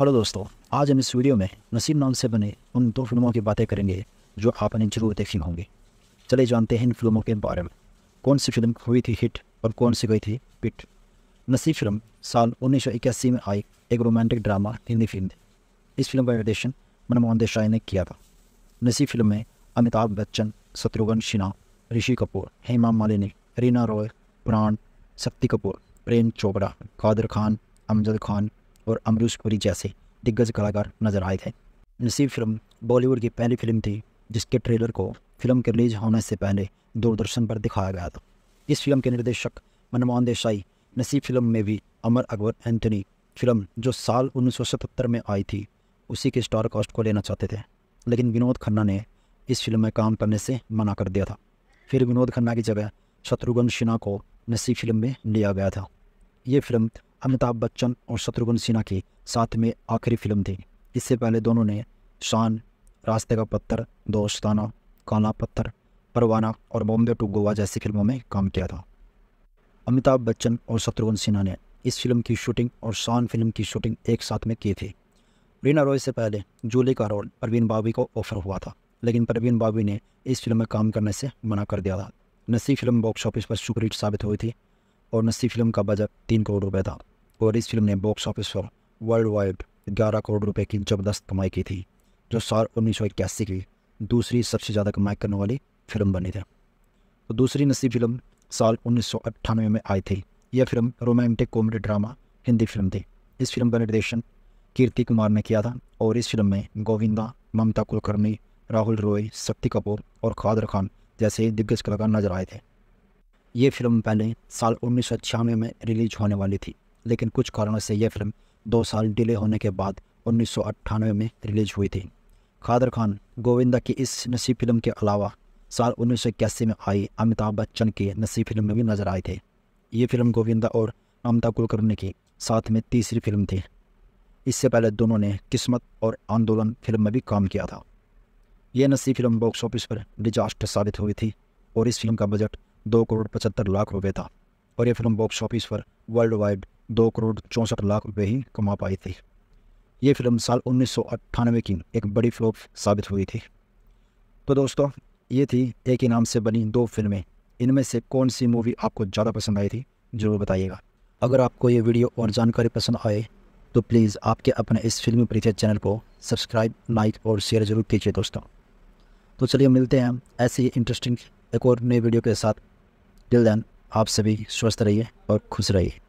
hello दोस्तों आज हम इस वीडियो में नसीब नाम से बने उन दो फिल्मों की बातें करेंगे जो आपने जरूर देखी होंगे चले जानते हैं इन फिल्मों के बारे में कौन सी फिल्म हुई थी हिट और कौन सी गई थी पिट नसीब फिल्म साल उन्नीस में आई एक रोमांटिक ड्रामा हिंदी फिल्म थी इस फिल्म का निर्देशन मनमोहन देसाई ने किया था नसीब फिल्म में अमिताभ बच्चन शत्रुघ्न सिन्हा ऋषि कपूर हेमा मालिनी रीना रॉय प्राण शक्ति कपूर प्रेम चोपड़ा कादर खान अमजद खान और अमरूश पुरी जैसे दिग्गज कलाकार नजर आए थे नसीब फिल्म बॉलीवुड की पहली फिल्म थी जिसके ट्रेलर को फिल्म के रिलीज होने से पहले दूरदर्शन पर दिखाया गया था इस फिल्म के निर्देशक मनमोहन देसाई नसीब फिल्म में भी अमर अकबर एंथनी फिल्म जो साल 1977 में आई थी उसी के स्टार कास्ट को लेना चाहते थे लेकिन विनोद खन्ना ने इस फिल्म में काम करने से मना कर दिया था फिर विनोद खन्ना की जगह शत्रुघ्न सिन्हा को नसीब फिल्म में लिया गया था ये फिल्म अमिताभ बच्चन और शत्रुघ्न सिन्हा की साथ में आखिरी फिल्म थी इससे पहले दोनों ने शान रास्ते का पत्थर दोस्ताना काला पत्थर परवाना और बॉम्बे टू गोवा जैसी फिल्मों में काम किया था अमिताभ बच्चन और शत्रुघ्न सिन्हा ने इस फिल्म की शूटिंग और शान फिल्म की शूटिंग एक साथ में की थी रीना रॉय से पहले जूली का रोल परवीन बाबी को ऑफर हुआ था लेकिन परवीन बाबी ने इस फिल्म में काम करने से मना कर दिया था नसी फिल्म बॉक्स ऑफिस पर सुपरहिट साबित हुई थी और नस्सी फिल्म का बजट तीन करोड़ रुपये था और इस फिल्म ने बॉक्स ऑफिस पर वर्ल्ड वाइड ग्यारह करोड़ रुपये की ज़बरदस्त कमाई की थी जो साल उन्नीस की दूसरी सबसे ज़्यादा कमाई करने वाली फिल्म बनी थी तो दूसरी नस्सी फिल्म साल उन्नीस में आई थी यह film romantic comedy drama Hindi film थी इस फिल्म का निर्देशन कीर्ति कुमार ने किया था और इस फिल्म में गोविंदा ममता कुलकर्णी राहुल रॉय शक्ति कपूर और खादर खान जैसे दिग्गज कलाकार नजर आए थे ये फिल्म पहले साल उन्नीस में रिलीज होने वाली थी लेकिन कुछ कारणों से यह फिल्म दो साल डिले होने के बाद उन्नीस में रिलीज हुई थी खादर खान गोविंदा की इस नसीब फिल्म के अलावा साल उन्नीस में आई अमिताभ बच्चन की नसीब फिल्म में भी नजर आए थे ये फिल्म गोविंदा और अमिता कुलकर्णी की साथ में तीसरी फिल्म थी इससे पहले दोनों ने किस्मत और आंदोलन फिल्म में भी काम किया था यह नसीब फिल्म बॉक्स ऑफिस पर डिजास्टर साबित हुई थी और इस फिल्म का बजट दो करोड़ पचहत्तर लाख रुपए था और ये फिल्म बॉक्स ऑफिस पर वर्ल्ड वाइड दो करोड़ चौंसठ लाख रुपए ही कमा पाई थी ये फिल्म साल उन्नीस की एक बड़ी फ्लॉप साबित हुई थी तो दोस्तों ये थी एक ही नाम से बनी दो फिल्में इनमें से कौन सी मूवी आपको ज़्यादा पसंद आई थी ज़रूर बताइएगा अगर आपको ये वीडियो और जानकारी पसंद आए तो प्लीज़ आपके अपने इस फिल्मी परिचय चैनल को सब्सक्राइब लाइक और शेयर ज़रूर कीजिए दोस्तों तो चलिए मिलते हैं ऐसे ही इंटरेस्टिंग एक और नई वीडियो के साथ टिल देन आप सभी स्वस्थ रहिए और खुश रहिए